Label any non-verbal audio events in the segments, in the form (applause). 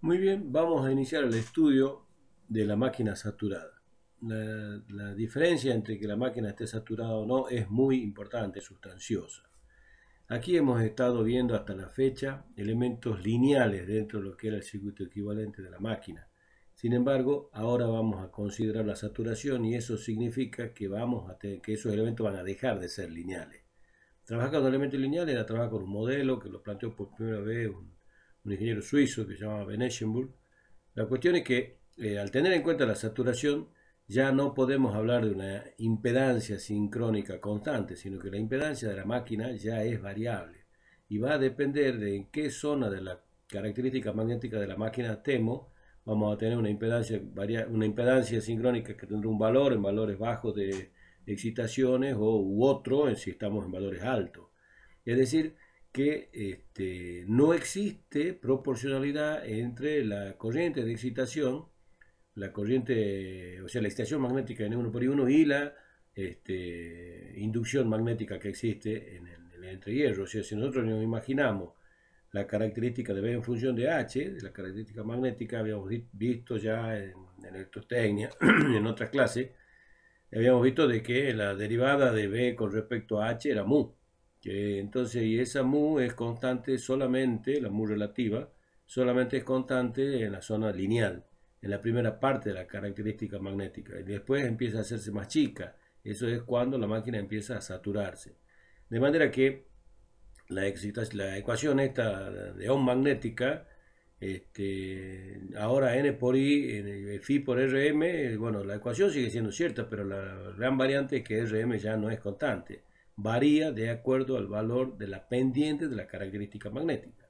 Muy bien, vamos a iniciar el estudio de la máquina saturada. La, diferencia entre que la máquina esté saturada o no es muy importante, sustanciosa. Aquí hemos estado viendo hasta la fecha elementos lineales dentro de lo que era el circuito equivalente de la máquina. Sin embargo, ahora vamos a considerar la saturación y eso significa que, vamos a que esos elementos van a dejar de ser lineales. Trabajar con elementos lineales era trabajar con un modelo que lo planteó por primera vez ingeniero suizo que se llama Beneschenburg. La cuestión es que eh, al tener en cuenta la saturación, ya no podemos hablar de una impedancia sincrónica constante, sino que la impedancia de la máquina ya es variable y va a depender de en qué zona de la característica magnética de la máquina estemos, vamos a tener una impedancia, una impedancia sincrónica que tendrá un valor en valores bajos de excitaciones o u otro en si estamos en valores altos. Es decir, que este, no existe proporcionalidad entre la corriente de excitación, la corriente, o sea, la excitación magnética en 1 por I1 y la este, inducción magnética que existe en el, entrehierro. O sea, si nosotros nos imaginamos la característica de B en función de H, la característica magnética, habíamos visto ya en, la electrotecnia, (clears throat) en otras clases, habíamos visto de que la derivada de B con respecto a H era mu entonces, esa mu es constante solamente, la mu relativa, solamente es constante en la zona lineal, en la primera parte de la característica magnética. Y después empieza a hacerse más chica. Eso es cuando la máquina empieza a saturarse. De manera que la, la ecuación esta de Ohm magnética, este, ahora n por i, phi por rm, bueno, la ecuación sigue siendo cierta, pero la gran variante es que rm ya no es constante varía de acuerdo al valor de la pendiente de la característica magnética.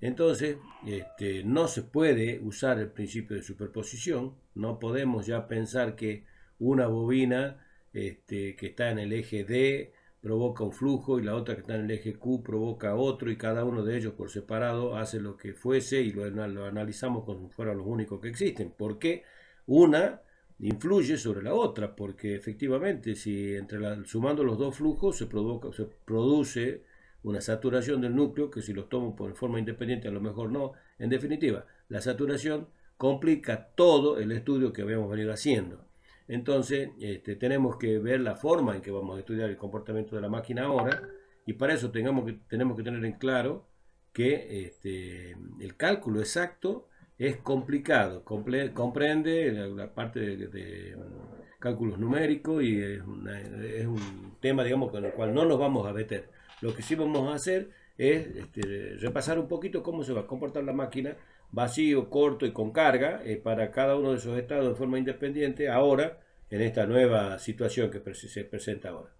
Entonces, este, no se puede usar el principio de superposición, no podemos ya pensar que una bobina este, que está en el eje D provoca un flujo y la otra que está en el eje Q provoca otro y cada uno de ellos por separado hace lo que fuese y lo, analizamos como fueran los únicos que existen. Porque una influye sobre la otra, porque efectivamente si entre sumando los dos flujos se, provoca, se produce una saturación del núcleo, que si los tomo por forma independiente a lo mejor no. En definitiva, la saturación complica todo el estudio que habíamos venido haciendo. Entonces, este, tenemos que ver la forma en que vamos a estudiar el comportamiento de la máquina ahora, y para eso tengamos que, tenemos que tener en claro que este, el cálculo exacto es complicado, comprende la, parte de, mm, cálculos numéricos y es, un tema, digamos, con el cual no nos vamos a meter. Lo que sí vamos a hacer es este, repasar un poquito cómo se va a comportar la máquina, vacío, corto y con carga, eh, para cada uno de esos estados de forma independiente, ahora, en esta nueva situación que se presenta ahora.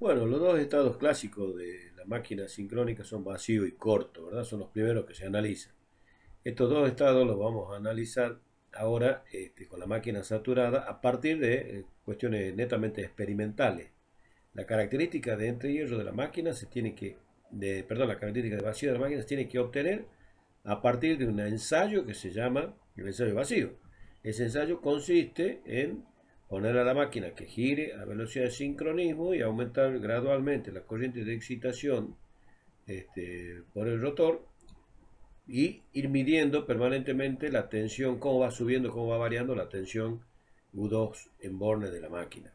Bueno, los dos estados clásicos de la máquina sincrónica son vacío y corto, ¿verdad? Son los primeros que se analizan. Estos dos estados los vamos a analizar ahora este, con la máquina saturada a partir de eh, cuestiones netamente experimentales. La característica de entre de la máquina se tiene que, de, perdón, la característica de vacío de la máquina se tiene que obtener a partir de un ensayo que se llama el ensayo vacío. Ese ensayo consiste en poner a la máquina que gire a velocidad de sincronismo y aumentar gradualmente la corriente de excitación este, por el rotor y ir midiendo permanentemente la tensión, cómo va subiendo, cómo va variando la tensión U2 en borne de la máquina.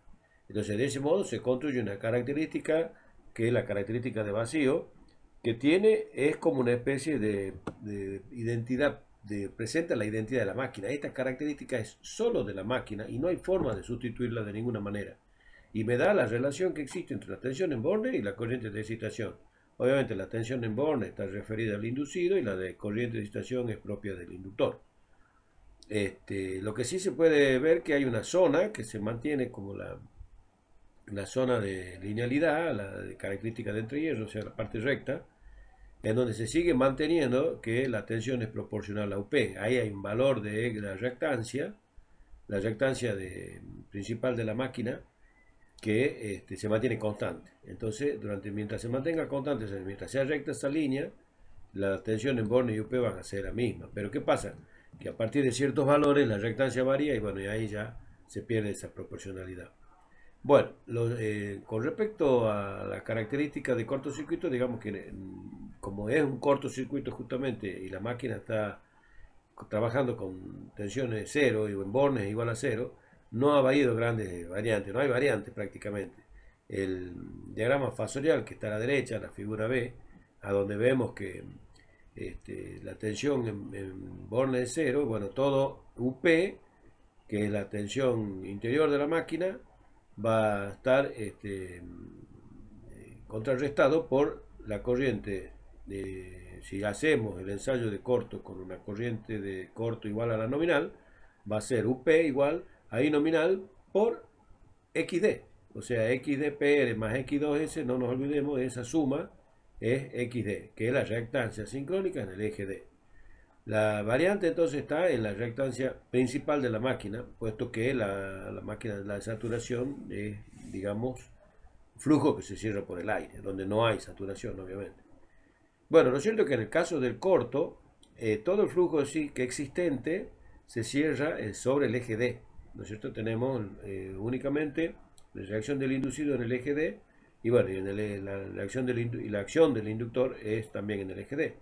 Entonces, de ese modo se construye una característica que es la característica de vacío, que tiene, es como una especie de, identidad, de, presenta la identidad de la máquina. Esta característica es solo de la máquina y no hay forma de sustituirla de ninguna manera. Y me da la relación que existe entre la tensión en borne y la corriente de excitación. Obviamente la tensión en Born está referida al inducido y la de corriente de estación es propia del inductor. Este, lo que sí se puede ver que hay una zona que se mantiene como la, la zona de linealidad, la característica de entre ellos, o sea, la parte recta, en donde se sigue manteniendo que la tensión es proporcional a UP. Ahí hay un valor de la reactancia, la reactancia principal de la máquina, que este, se mantiene constante. Entonces, durante, mientras se mantenga constante, mientras sea recta esta línea, la tensión en Borne y UP van a ser la misma. Pero ¿qué pasa? Que a partir de ciertos valores la rectancia varía y bueno, ahí ya se pierde esa proporcionalidad. Bueno, eh, con respecto a la característica de cortocircuito, digamos que como es un cortocircuito justamente y la máquina está trabajando con tensiones cero y en bornes igual a cero, no ha habido grandes variantes, no hay variantes prácticamente el diagrama fasorial que está a la derecha, la figura B, a donde vemos que este, la tensión en, borne es cero, y bueno, todo UP, que es la tensión interior de la máquina, va a estar este, contrarrestado por la corriente. De, si hacemos el ensayo de corto con una corriente de corto igual a la nominal, va a ser UP igual a I nominal por XD. O sea, XDPR más X2S, no nos olvidemos, esa suma es XD, que es la reactancia sincrónica en el eje D. La variante entonces está en la reactancia principal de la máquina, puesto que la, máquina de la saturación es, digamos, flujo que se cierra por el aire, donde no hay saturación, obviamente. Bueno, lo cierto es que en el caso del corto, eh, todo el flujo sí que existente se cierra eh, sobre el eje D. ¿No es cierto? Tenemos eh, únicamente la reacción del inducido en el eje D, y bueno, en la, la acción del inductor es también en el eje D.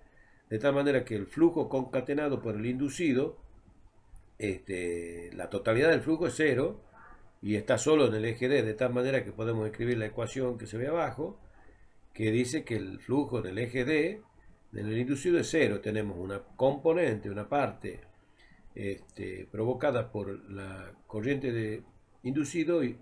De tal manera que el flujo concatenado por el inducido, este, la totalidad del flujo es cero, y está solo en el eje D, de tal manera que podemos escribir la ecuación que se ve abajo, que dice que el flujo en el eje D, en el inducido es cero, tenemos una componente, una parte este, provocada por la corriente de inducido y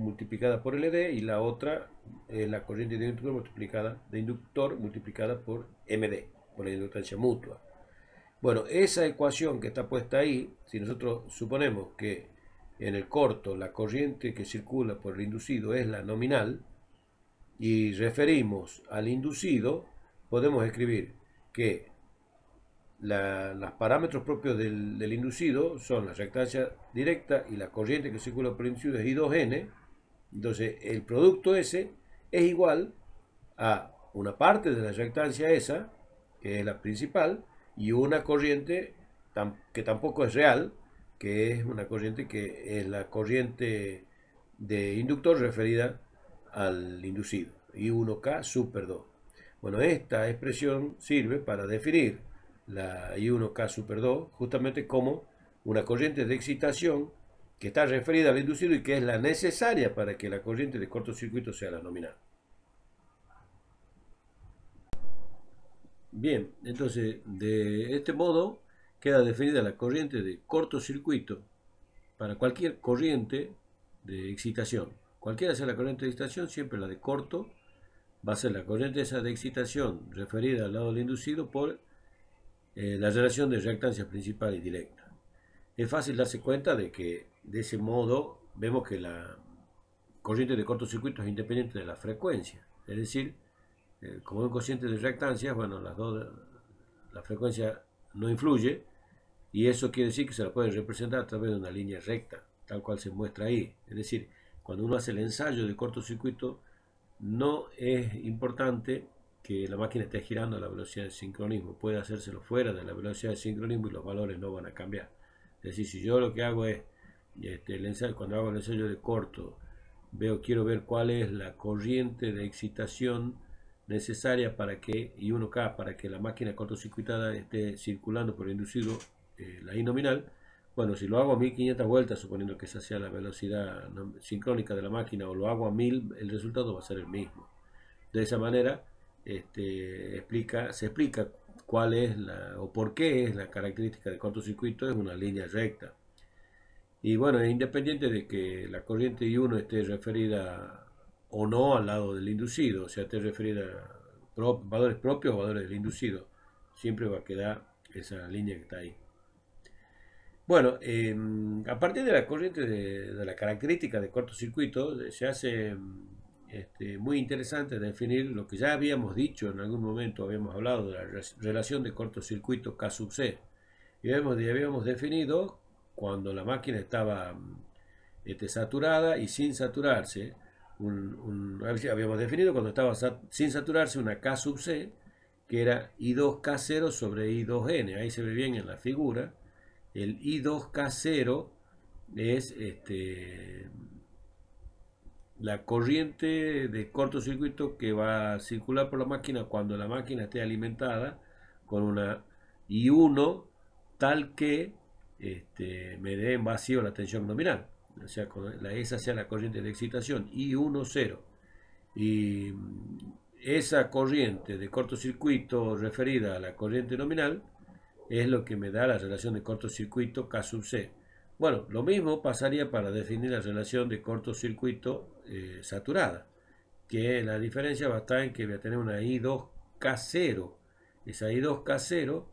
multiplicada por LD y la otra es eh, la corriente de inductor multiplicada de inductor multiplicada por MD, por la inductancia mutua. Bueno, esa ecuación que está puesta ahí, si nosotros suponemos que en el corto la corriente que circula por el inducido es la nominal y referimos al inducido, podemos escribir que los parámetros propios del, del, inducido son la reactancia directa y la corriente que circula por el inducido es I2N entonces, el producto S es igual a una parte de la reactancia esa, que es la principal, y una corriente que tampoco es real, que es una corriente que es la corriente de inductor referida al inducido, i 1K super 2. Bueno, esta expresión sirve para definir la I1K super 2 justamente como una corriente de excitación que está referida al inducido y que es la necesaria para que la corriente de cortocircuito sea la nominal. Bien, entonces de este modo queda definida la corriente de cortocircuito para cualquier corriente de excitación. Cualquiera sea la corriente de excitación, siempre la de corto va a ser la corriente esa de excitación referida al lado del inducido por eh, la relación de reactancia principal y directa es fácil darse cuenta de que de ese modo vemos que la corriente de cortocircuito es independiente de la frecuencia. Es decir, como eh, como un cociente de reactancias, bueno, la frecuencia no influye y eso quiere decir que se la puede representar a través de una línea recta, tal cual se muestra ahí. Es decir, cuando uno hace el ensayo de cortocircuito, no es importante que la máquina esté girando a la velocidad de sincronismo. Puede hacérselo fuera de la velocidad de sincronismo y los valores no van a cambiar. Es decir, si yo lo que hago es, este, cuando hago el ensayo de corto, veo, quiero ver cuál es la corriente de excitación necesaria para que, y 1K, para que la máquina cortocircuitada esté circulando por inducido eh, la I nominal. Bueno, si lo hago a 1500 vueltas, suponiendo que esa sea la velocidad sincrónica de la máquina, o lo hago a 1000, el resultado va a ser el mismo. De esa manera, este, explica, se explica cuál es la, o por qué es la característica de cortocircuito es una línea recta. Y bueno, independiente de que la corriente I1 esté referida o no al lado del inducido, o sea, esté referida a valores propios o valores del inducido, siempre va a quedar esa línea que está ahí. Bueno, em, a partir de la corriente de la característica de cortocircuito, se hace este, muy interesante definir lo que ya habíamos dicho en algún momento, habíamos hablado de la relación de cortocircuito K sub C. Y habíamos, definido cuando la máquina estaba este, saturada y sin saturarse, habíamos definido cuando estaba sin saturarse una K sub C, que era I2K0 sobre I2N. Ahí se ve bien en la figura. El I2K0 es este, la corriente de cortocircuito que va a circular por la máquina cuando la máquina esté alimentada con una I1 tal que este, me dé en vacío la tensión nominal. O sea, esa sea la corriente de excitación, I1, 0. Y esa corriente de cortocircuito referida a la corriente nominal es lo que me da la relación de cortocircuito K sub C. Bueno, lo mismo pasaría para definir la relación de cortocircuito eh, saturada, que la diferencia va a estar en que voy a tener una I2K0. Esa I2K0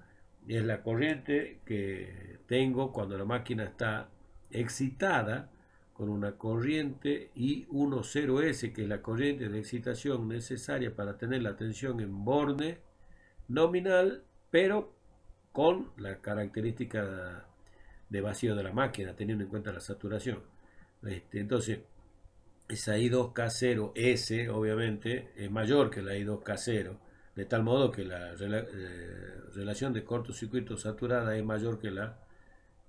es la corriente que tengo cuando la máquina está excitada con una corriente I10S, que es la corriente de excitación necesaria para tener la tensión en borne nominal, pero con la característica de vacío de la máquina, teniendo en cuenta la saturación. Este, entonces, esa I2K0S, obviamente, es mayor que la I2K0, de tal modo que la eh, relación de cortocircuito saturada es mayor que la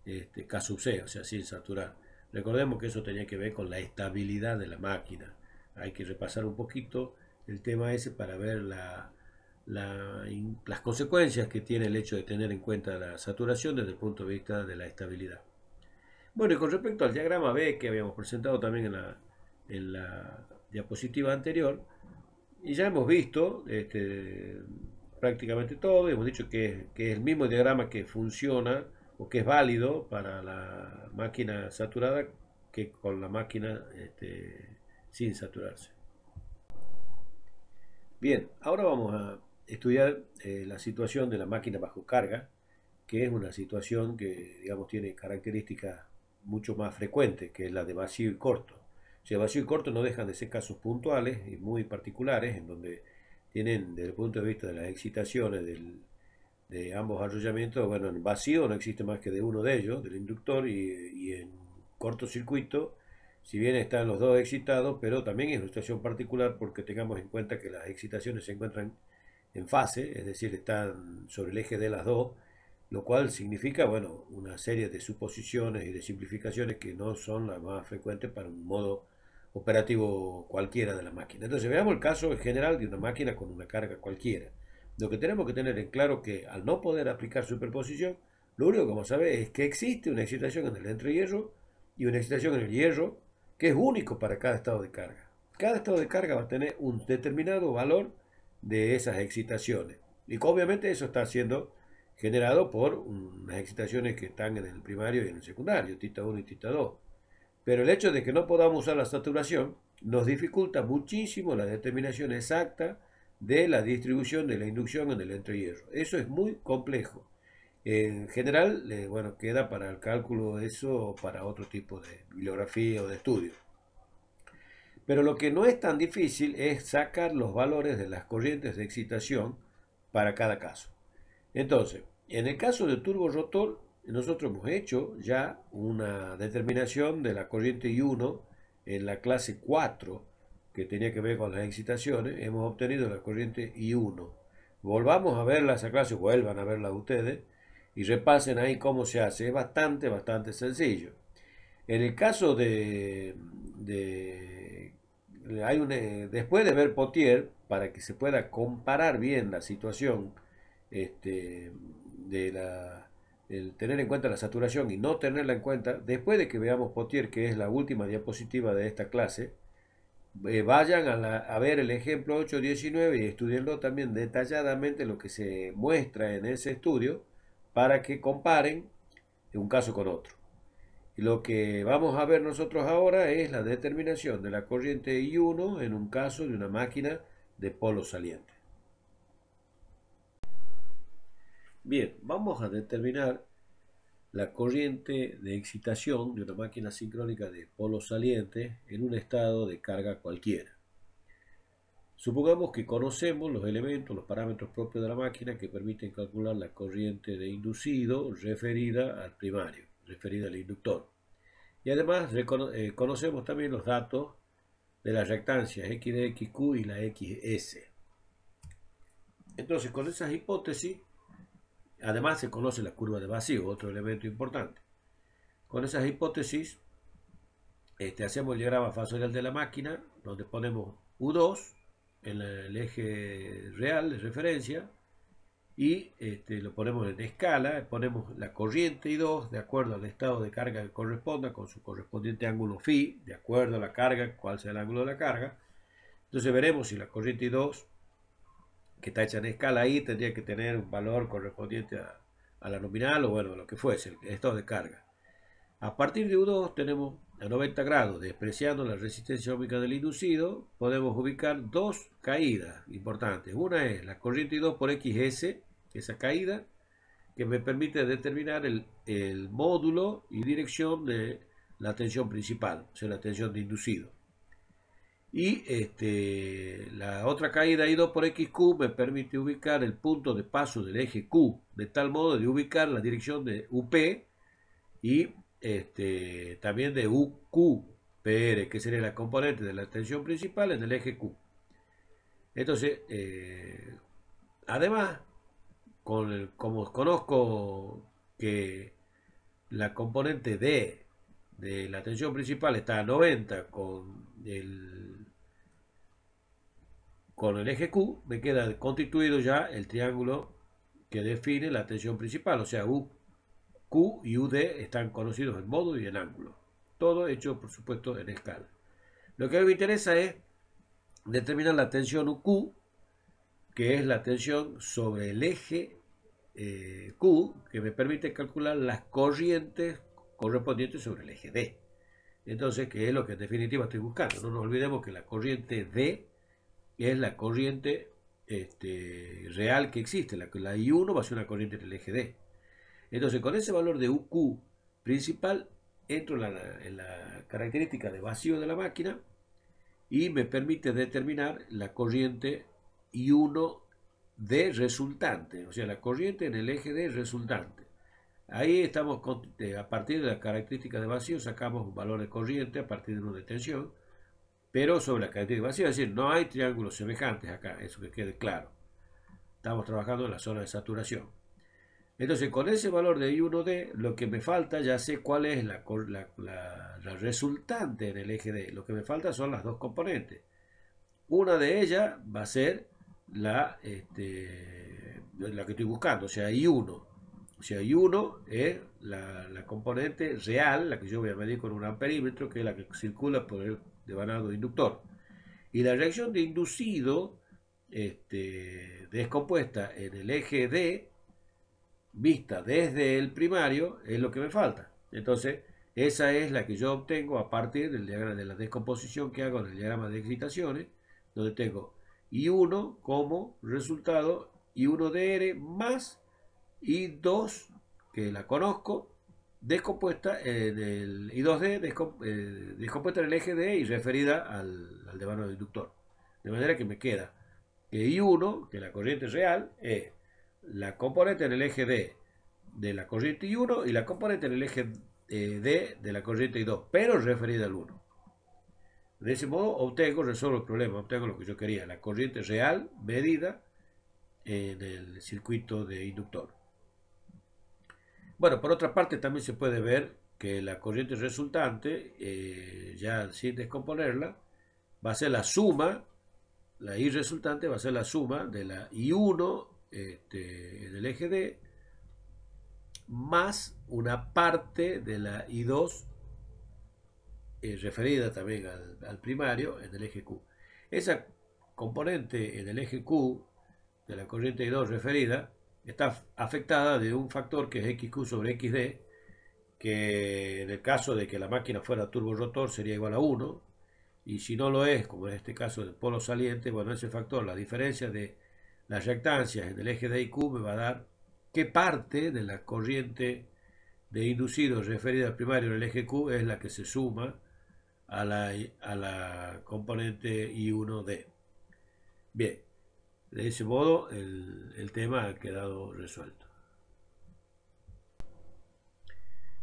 este, K sub C, o sea, sin saturar. Recordemos que eso tenía que ver con la estabilidad de la máquina. Hay que repasar un poquito el tema ese para ver la, las consecuencias que tiene el hecho de tener en cuenta la saturación desde el punto de vista de la estabilidad. Bueno, y con respecto al diagrama B que habíamos presentado también en la, diapositiva anterior, y ya hemos visto este, prácticamente todo, hemos dicho que, es el mismo diagrama que funciona o que es válido para la máquina saturada que con la máquina este, sin saturarse. Bien, ahora vamos a estudiar eh, la situación de la máquina bajo carga, que es una situación que, digamos, tiene características mucho más frecuentes, que es la de vacío y corto. O sea, vacío y corto no dejan de ser casos puntuales y muy particulares, en donde tienen, desde el punto de vista de las excitaciones de ambos arrollamientos, bueno, en vacío no existe más que de uno de ellos, del inductor, y, y en cortocircuito, si bien están los dos excitados, pero también es una situación particular porque tengamos en cuenta que las excitaciones se encuentran en fase, es decir, están sobre el eje de las dos, lo cual significa, bueno, una serie de suposiciones y de simplificaciones que no son las más frecuentes para un modo operativo cualquiera de la máquina. Entonces veamos el caso en general de una máquina con una carga cualquiera. Lo que tenemos que tener en claro es que al no poder aplicar superposición, lo único que vamos a ver es que existe una excitación en el entrehierro y una excitación en el hierro que es único para cada estado de carga. Cada estado de carga va a tener un determinado valor de esas excitaciones. Y obviamente eso está siendo generado por unas excitaciones que están en el primario y en el secundario, tita 1 y tita 2. Pero el hecho de que no podamos usar la saturación nos dificulta muchísimo la determinación exacta de la distribución de la inducción en el entrehierro. Eso es muy complejo. En general, eh, bueno, queda para el cálculo eso para otro tipo de bibliografía o de estudio. Pero lo que no es tan difícil es sacar los valores de las corrientes de excitación para cada caso. Entonces, en el caso de turborotor nosotros hemos hecho ya una determinación de la corriente I1 en la clase 4, que tenía que ver con las excitaciones, hemos obtenido la corriente I1. Volvamos a verla esa clase, vuelvan a verla ustedes, y repasen ahí cómo se hace. Es bastante, bastante sencillo. En el caso de hay un, eh, después de ver Potier, para que se pueda comparar bien la situación este, de tener en cuenta la saturación y no tenerla en cuenta, después de que veamos Potier, que es la última diapositiva de esta clase, eh, vayan a, a, ver el ejemplo 819 y estudienlo también detalladamente lo que se muestra en ese estudio para que comparen un caso con otro lo que vamos a ver nosotros ahora es la determinación de la corriente I1 en un caso de una máquina de polo saliente. Bien, vamos a determinar la corriente de excitación de una máquina sincrónica de polo saliente en un estado de carga cualquiera. Supongamos que conocemos los elementos, los parámetros propios de la máquina que permiten calcular la corriente de inducido referida al primario referida al inductor. Y además eh, conocemos también los datos de las reactancias de XQ y la XS. Entonces, con esas hipótesis, además se conoce la curva de vacío, otro elemento importante. Con esas hipótesis, este, hacemos el diagrama fasorial de la máquina, donde ponemos U2 en el eje real de referencia, y este, lo ponemos en escala, ponemos la corriente i 2 de acuerdo al estado de carga que corresponda con su correspondiente ángulo phi, de acuerdo a la carga, cuál sea el ángulo de la carga. Entonces veremos si la corriente i 2 que está hecha en escala ahí tendría que tener un valor correspondiente a, la nominal o bueno, lo que fuese, el estado de carga. A partir de U2 tenemos a 90 grados, despreciando la resistencia ómica del inducido, podemos ubicar dos caídas importantes. Una es la corriente I2 por XS, esa caída, que me permite determinar el, módulo y dirección de la tensión principal, o sea, la tensión de inducido. Y este, la otra caída I2 por XQ me permite ubicar el punto de paso del eje Q, de tal modo de ubicar la dirección de UP y este, también de UQPR, que sería la componente de la tensión principal en el eje Q. Entonces, eh, además, como conozco que la componente D de la tensión principal está a 90 con el, con el eje Q, me queda constituido ya el triángulo que define la tensión principal, o sea, U, Q y UD están conocidos en modo y en ángulo. Todo hecho, por supuesto, en escala. Lo que a me interesa es determinar la tensión UQ, que es la tensión sobre el eje eh, Q que me permite calcular las corrientes correspondientes sobre el eje D. Entonces, que es lo que en definitiva estoy buscando. No nos olvidemos que la corriente D es la corriente este, real que existe. La, la I1 va a ser una corriente en el eje D. Entonces, con ese valor de UQ principal, entro en la, en la característica de vacío de la máquina y me permite determinar la corriente I1 de resultante, o sea, la corriente en el eje D resultante. Ahí estamos, eh, a partir de la característica de vacío, sacamos un valor de corriente a partir de una tensión, pero sobre la característica de vacío, es decir, no hay triángulos semejantes acá, eso que quede claro. Estamos trabajando en la zona de saturación. Entonces, con ese valor de I1D, lo que me falta, ya sé cuál es la, la, la resultante en el eje D. Lo que me falta son las dos componentes. Una de ellas va a ser la, este, la que estoy buscando, o sea, I1. O sea, I1 es eh, la, componente real, la que yo voy a medir con un amperímetro, que es la que circula por el devanado inductor. Y la reacción de inducido este, descompuesta en el eje D, vista desde el primario, es lo que me falta. Entonces, esa es la que yo obtengo a partir del diagrama de la descomposición que hago en el diagrama de excitaciones, donde tengo y 1 como resultado y 1 de R más y 2 que la conozco descompuesta eh, eh, en el 2 d el eje D e y referida al, al devano inductor de manera que me queda que I1 que la corriente real es la componente en el eje D de la corriente I1 y la componente en el eje eh, D de la corriente I2 pero referida al 1 de ese modo obtengo, resuelvo el problema, obtengo lo que yo quería, la corriente real medida en el circuito de inductor. Bueno, por otra parte también se puede ver que la corriente resultante, eh, ya sin descomponerla, va a ser la suma, la I resultante va a ser la suma de la I1 este, en el eje D, más una parte de la I2 eh, referida también al, primario en el eje Q. Esa componente en el eje Q de la corriente i 2 referida está afectada de un factor que es XQ sobre XD, que en el caso de que la máquina fuera turborotor sería igual a 1, y si no lo es, como en este caso del polo saliente, bueno, ese factor, la diferencia de las reactancias en el eje D me va a dar qué parte de la corriente de inducidos referida al primario en el eje Q es la que se suma a la, componente I1D. Bien, de ese modo el, tema ha quedado resuelto.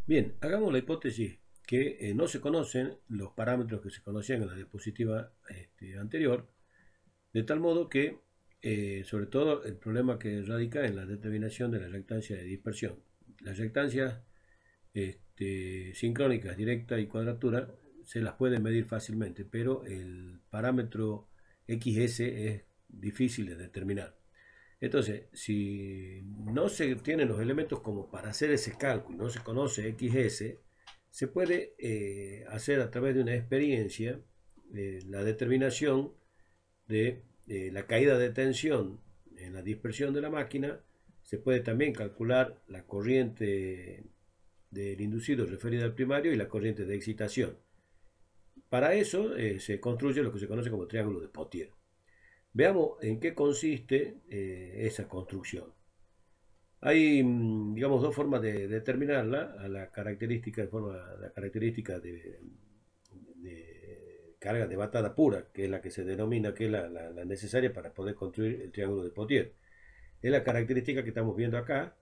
Bien, hagamos la hipótesis que eh, no se conocen los parámetros que se conocían en la diapositiva este, anterior, de tal modo que, eh, sobre todo, el problema que radica en la determinación de la reactancia de dispersión. Las reactancias este, sincrónicas, directa y cuadratura se las pueden medir fácilmente, pero el parámetro XS es difícil de determinar. Entonces, si no se tienen los elementos como para hacer ese cálculo, no se conoce XS, se puede eh, hacer a través de una experiencia eh, la determinación de eh, la caída de tensión en la dispersión de la máquina, se puede también calcular la corriente del inducido referida al primario y la corriente de excitación. Para eso eh, se construye lo que se conoce como triángulo de Potier. Veamos en qué consiste eh, esa construcción. Hay, mm, digamos, dos formas de determinarla, a la característica de forma, la característica de, carga de batada pura, que es la que se denomina, que es la, la necesaria para poder construir el triángulo de Potier. Es la característica que estamos viendo acá,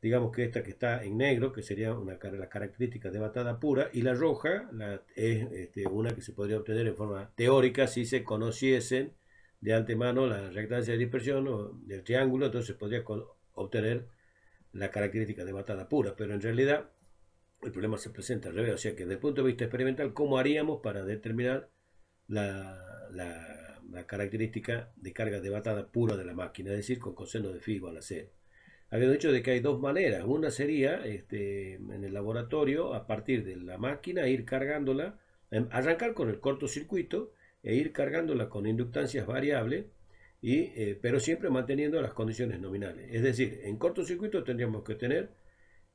digamos que esta que está en negro, que sería una característica característica de batada pura, y la roja es este, una que se podría obtener en forma teórica si se conociesen de antemano la reactancia de dispersión del triángulo, entonces podría obtener la característica de batada pura, pero en realidad el problema se presenta al revés, o sea que desde el punto de vista experimental, ¿cómo haríamos para determinar la, característica de carga de batada pura de la máquina, es decir, con coseno de phi igual a cero? Habiendo dicho de que hay dos maneras. Una sería este, en el laboratorio, a partir de la máquina, ir cargándola, em, arrancar con el cortocircuito e ir cargándola con inductancias variables, eh, pero siempre manteniendo las condiciones nominales. Es decir, en cortocircuito tendríamos que tener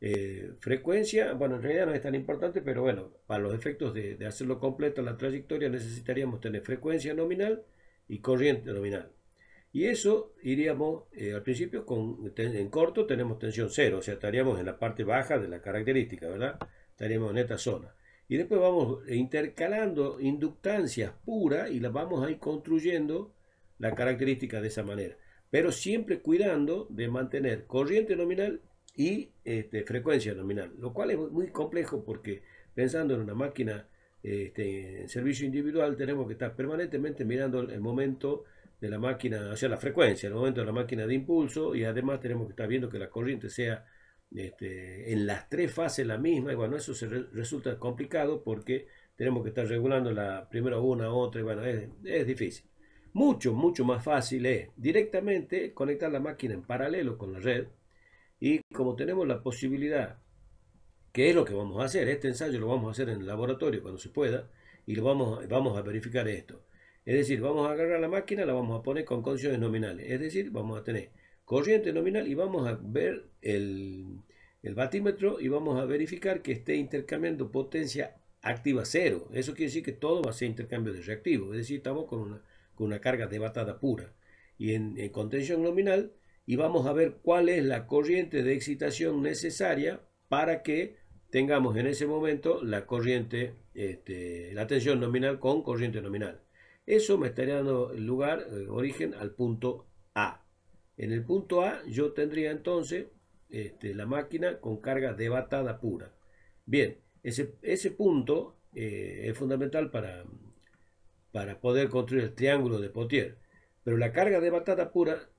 eh, frecuencia, bueno, en realidad no es tan importante, pero bueno, para los efectos de, de hacerlo completo la trayectoria necesitaríamos tener frecuencia nominal y corriente nominal. Y eso iríamos eh, al principio con, en corto tenemos tensión cero, o sea, estaríamos en la parte baja de la característica, ¿verdad? Estaríamos en esta zona. Y después vamos intercalando inductancias puras y las vamos a ir construyendo la característica de esa manera. Pero siempre cuidando de mantener corriente nominal y este, frecuencia nominal, lo cual es muy complejo porque pensando en una máquina este, en servicio individual tenemos que estar permanentemente mirando el momento de la máquina hacia la frecuencia, el momento de la máquina de impulso y además tenemos que estar viendo que la corriente sea este, en las tres fases la misma y bueno, eso se resulta complicado porque tenemos que estar regulando la primera una, otra y bueno, es, es difícil. Mucho, mucho más fácil es directamente conectar la máquina en paralelo con la red y como tenemos la posibilidad, que es lo que vamos a hacer, este ensayo lo vamos a hacer en el laboratorio cuando se pueda y lo vamos, vamos a verificar esto. Es decir, vamos a agarrar la máquina, la vamos a poner con condiciones nominales. Es decir, vamos a tener corriente nominal y vamos a ver el, el batímetro y vamos a verificar que esté intercambiando potencia activa cero. Eso quiere decir que todo va a ser intercambio de reactivo. Es decir, estamos con una, con una carga debatada pura. Y en, tensión nominal, y vamos a ver cuál es la corriente de excitación necesaria para que tengamos en ese momento la corriente, este, la tensión nominal con corriente nominal. Eso me estaría dando lugar, eh, origen, al punto A. En el punto A yo tendría entonces este, la máquina con carga de debatada pura. Bien, ese, ese punto eh, es fundamental para, para poder construir el triángulo de Potier. Pero la carga de debatada pura,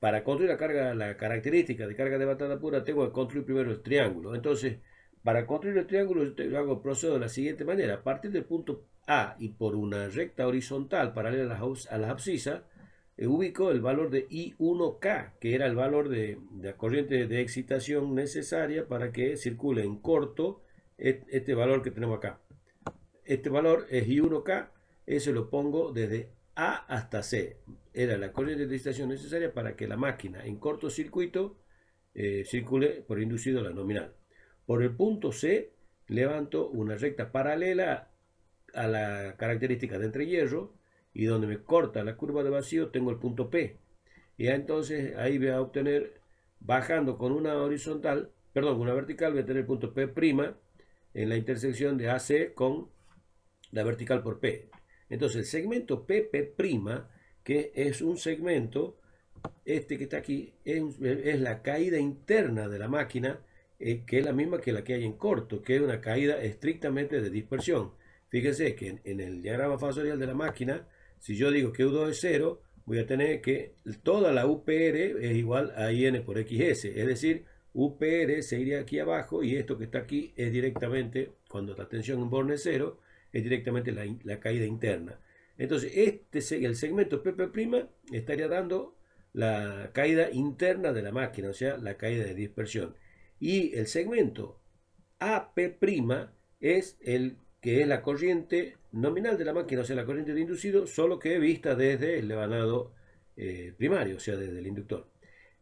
para construir la carga, la característica de carga de debatada pura, tengo que construir primero el triángulo. Entonces, para construir el triángulo, yo, hago procedo de la siguiente manera. A partir del punto a y por una recta horizontal paralela a la abscisa eh, ubico el valor de I1K, que era el valor de, la corriente de excitación necesaria para que circule en corto este valor que tenemos acá. Este valor es I1K, ese lo pongo desde A hasta C. Era la corriente de excitación necesaria para que la máquina en corto circuito eh, circule por inducido la nominal. Por el punto C levanto una recta paralela a la característica de entre hierro y donde me corta la curva de vacío tengo el punto P. Y entonces ahí voy a obtener, bajando con una horizontal, perdón, una vertical, voy a tener el punto P' en la intersección de AC con la vertical por P. Entonces el segmento PP', que es un segmento, este que está aquí, es, la caída interna de la máquina, eh, que es la misma que la que hay en corto, que es una caída estrictamente de dispersión. Fíjense que en, el diagrama fasorial de la máquina, si yo digo que U2 es 0, voy a tener que toda la UPR es igual a IN por XS. Es decir, UPR se iría aquí abajo y esto que está aquí es directamente, cuando la tensión en borne es 0, es directamente la, caída interna. Entonces, este, el segmento PP' estaría dando la caída interna de la máquina, o sea, la caída de dispersión. Y el segmento AP' es el que es la corriente nominal de la máquina, o sea, la corriente de inducido, solo que vista desde el levanado eh, primario, o sea, desde el inductor.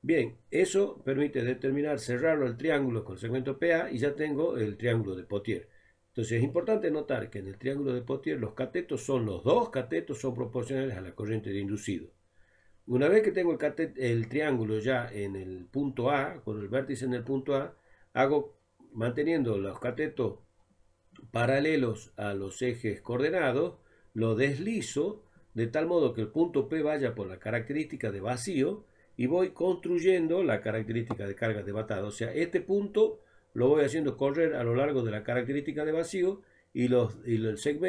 Bien, eso permite determinar, cerrarlo el triángulo con el segmento PA y ya tengo el triángulo de Potier. Entonces es importante notar que en el triángulo de Potier los catetos son los dos catetos son proporcionales a la corriente de inducido. Una vez que tengo el, el triángulo ya en el punto A, con el vértice en el punto A, hago manteniendo los catetos paralelos a los ejes coordenados, lo deslizo de tal modo que el punto P vaya por la característica de vacío y voy construyendo la característica de carga batada. O sea, este punto lo voy haciendo correr a lo largo de la característica de vacío y, los,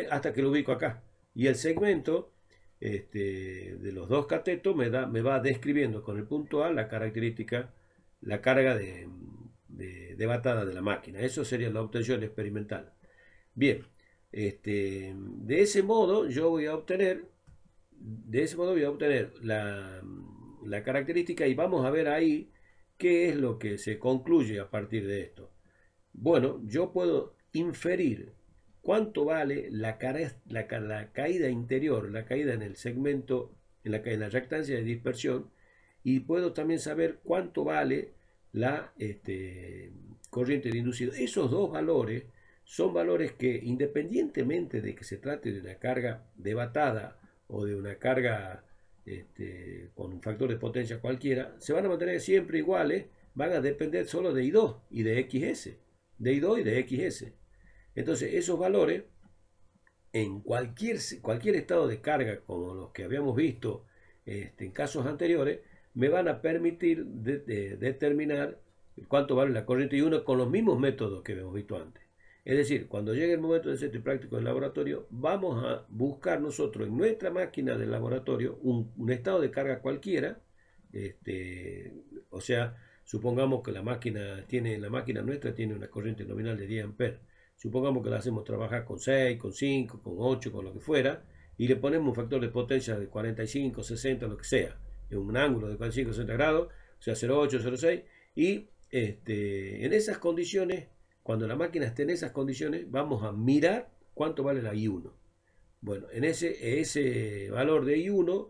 hasta que lo ubico acá. Y el segmento este, de los dos catetos me, va describiendo con el punto A la característica, la carga de batada de la máquina. Eso sería la obtención experimental. Bien, este, de ese modo yo voy a obtener, de ese modo voy a obtener la, característica y vamos a ver ahí qué es lo que se concluye a partir de esto. Bueno, yo puedo inferir cuánto vale la, la, caída interior, la caída en el segmento, en la, en la reactancia de dispersión, y puedo también saber cuánto vale la este, corriente de inducido. Esos dos valores son valores que independientemente de que se trate de una carga debatada o de una carga este, con un factor de potencia cualquiera, se van a mantener siempre iguales, van a depender solo de I2 y de XS, de I2 y de XS. Entonces esos valores en cualquier, cualquier estado de carga como los que habíamos visto este, en casos anteriores, me van a permitir determinar cuánto vale la corriente I1 con los mismos métodos que hemos visto antes. Es decir, cuando llegue el momento de este práctico en laboratorio, vamos a buscar nosotros en nuestra máquina del laboratorio un, estado de carga cualquiera. Este, o sea, supongamos que la máquina tiene, la máquina nuestra tiene una corriente nominal de 10 amperes. Supongamos que la hacemos trabajar con 6, con 5, con 8, con lo que fuera, y le ponemos un factor de potencia de 45, 60, lo que sea, en un ángulo de 45, 60 grados, o sea, 0,8, 0,6, y este, en esas condiciones cuando la máquina esté en esas condiciones, vamos a mirar cuánto vale la I1. Bueno, en ese, ese valor de I1,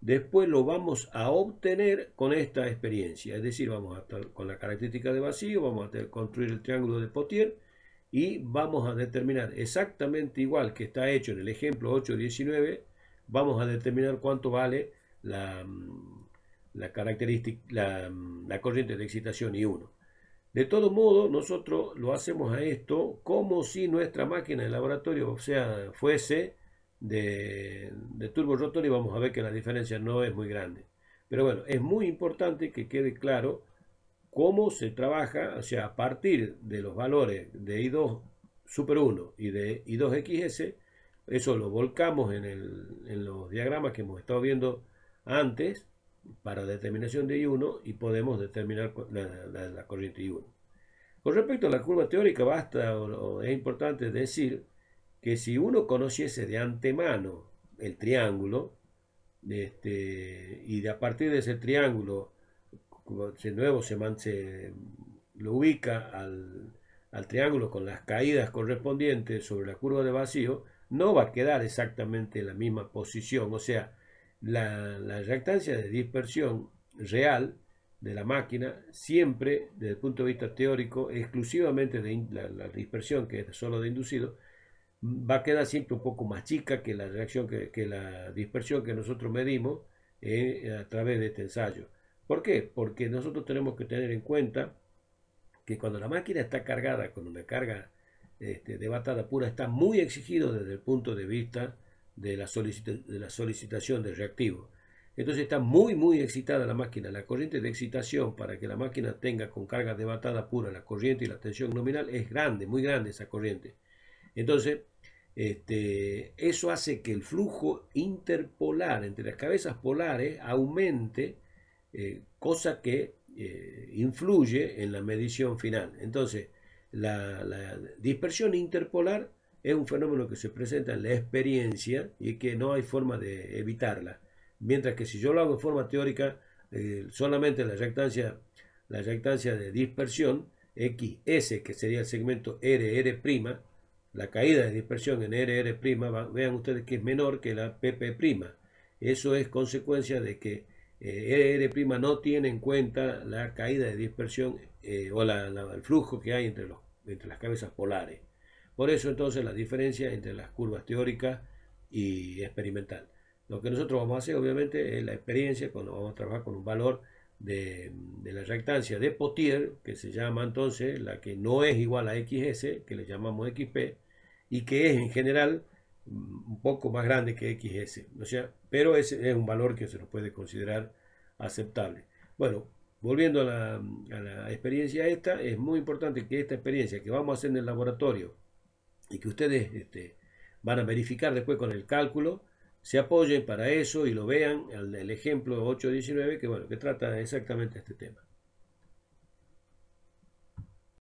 después lo vamos a obtener con esta experiencia. Es decir, vamos a estar con la característica de vacío, vamos a construir el triángulo de Potier y vamos a determinar exactamente igual que está hecho en el ejemplo 8.19, vamos a determinar cuánto vale la, mm, la, característica, mm, la corriente de excitación I1. De todo modo, nosotros lo hacemos a esto como si nuestra máquina de laboratorio, o sea, fuese de, turbo rotor y vamos a ver que la diferencia no es muy grande. Pero bueno, es muy importante que quede claro cómo se trabaja, o sea, a partir de los valores de I2 Super 1 y de I2XS, eso lo volcamos en, en los diagramas que hemos estado viendo antes, para determinación de I1 y podemos determinar la, corriente I1. Con respecto a la curva teórica, basta o, es importante decir que si uno conociese de antemano el triángulo, este, y de a partir de ese triángulo, de nuevo se, lo ubica al, al, triángulo con las caídas correspondientes sobre la curva de vacío, no va a quedar exactamente en la misma posición. O sea, la, reactancia de dispersión real de la máquina, siempre desde el punto de vista teórico, exclusivamente de la, dispersión que es solo de inducido, va a quedar siempre un poco más chica que la reacción que, la dispersión que nosotros medimos eh, a través de este ensayo. ¿Por qué? Porque nosotros tenemos que tener en cuenta que cuando la máquina está cargada con una carga este, de batada pura, está muy exigido desde el punto de vista de la, de la solicitación del reactivo. Entonces está muy, muy excitada la máquina. La corriente de excitación para que la máquina tenga con carga debatada pura la corriente y la tensión nominal es grande, muy grande esa corriente. Entonces, este, eso hace que el flujo interpolar entre las cabezas polares aumente, eh, cosa que eh, influye en la medición final. Entonces, la dispersión interpolar es un fenómeno que se presenta en la experiencia y que no hay forma de evitarla. Mientras que si yo lo hago en forma teórica, eh, solamente la reactancia, la de dispersión, XS, que sería el segmento RR', la caída de dispersión en RR', vean ustedes que es menor que la PP'. Eso es consecuencia de que RR' eh, no tiene en cuenta la caída de dispersión eh, o el flujo que hay entre, los, entre las cabezas polares. Por eso entonces la diferencia entre las curvas teóricas y experimental. Lo que nosotros vamos a hacer obviamente es la experiencia cuando vamos a trabajar con un valor de, la reactancia de Potier, que se llama entonces la que no es igual a XS, que le llamamos XP, y que es en general un poco más grande que XS. O sea, pero ese es un valor que se nos puede considerar aceptable. Bueno, volviendo a la experiencia esta, es muy importante que esta experiencia que vamos a hacer en el laboratorio y que ustedes este, van a verificar después con el cálculo, se apoyen para eso y lo vean, el, el ejemplo 8.19, que bueno, que trata exactamente este tema.